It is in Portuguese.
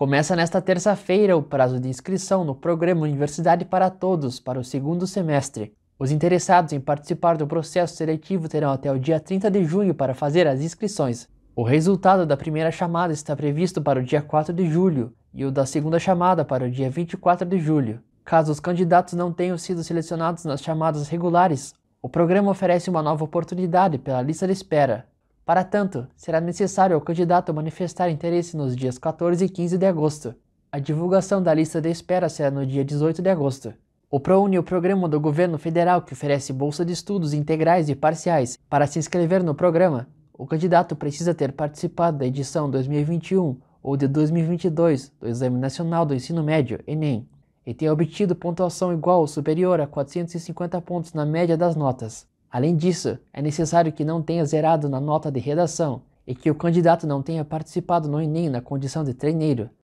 Começa nesta terça-feira o prazo de inscrição no programa Universidade para Todos para o segundo semestre. Os interessados em participar do processo seletivo terão até o dia 30 de junho para fazer as inscrições. O resultado da primeira chamada está previsto para o dia 4 de julho e o da segunda chamada para o dia 24 de julho. Caso os candidatos não tenham sido selecionados nas chamadas regulares, o programa oferece uma nova oportunidade pela lista de espera, para tanto, será necessário ao candidato manifestar interesse nos dias 14 e 15 de agosto. A divulgação da lista de espera será no dia 18 de agosto. O ProUni é o programa do governo federal que oferece bolsa de estudos integrais e parciais. Para se inscrever no programa, o candidato precisa ter participado da edição 2021 ou de 2022 do Exame Nacional do Ensino Médio, ENEM, e ter obtido pontuação igual ou superior a 450 pontos na média das notas. Além disso, é necessário que não tenha zerado na nota de redação e que o candidato não tenha participado no Enem na condição de treineiro,